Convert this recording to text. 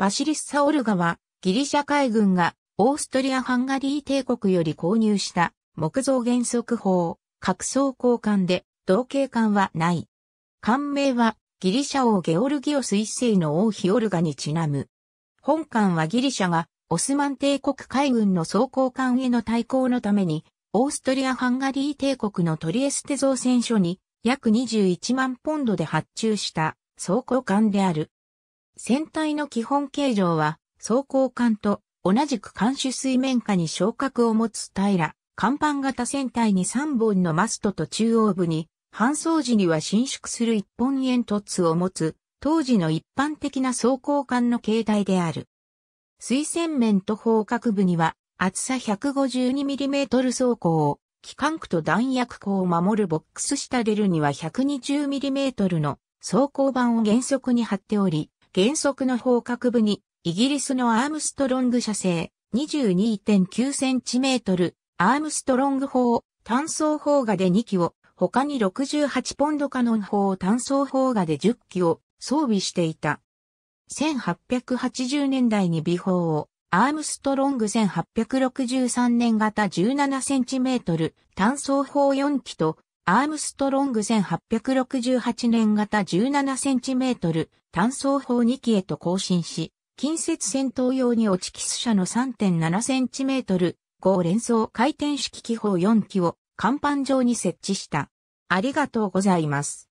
バシリス・サオルガは、ギリシャ海軍が、オーストリア・ハンガリー帝国より購入した、木造原則砲、核装甲艦で、同型艦はない。艦名は、ギリシャ王ゲオルギオス一世の王ヒオルガにちなむ。本艦はギリシャが、オスマン帝国海軍の装甲艦への対抗のために、オーストリア・ハンガリー帝国のトリエステ造船所に、約21万ポンドで発注した装甲艦である。船体の基本形状は、装甲艦と同じく艦首水面下に昇格を持つ平甲板型船体に3本のマストと中央部に、搬送時には伸縮する一本煙突を持つ、当時の一般的な装甲艦の形態である。水線面と方角部には、厚さ 152mm 装甲を、機関区と弾薬庫を守るボックス下レルには 120mm の装甲板を原則に貼っており、原則の方角部に、イギリスのアームストロング社製 22.9cm アームストロング砲単装砲画で2機を、他に68ポンドカノン砲単装砲画で10機を装備していた。1880年代に美砲を、アームストロング1863年型 17cm 単装砲4機とアームストロング1868年型17センチメートル単装砲2機へと更新し、近接戦闘用に落ちキス車の3.7センチメートル5連装回転式機砲4機を甲板上に設置した。ありがとうございます。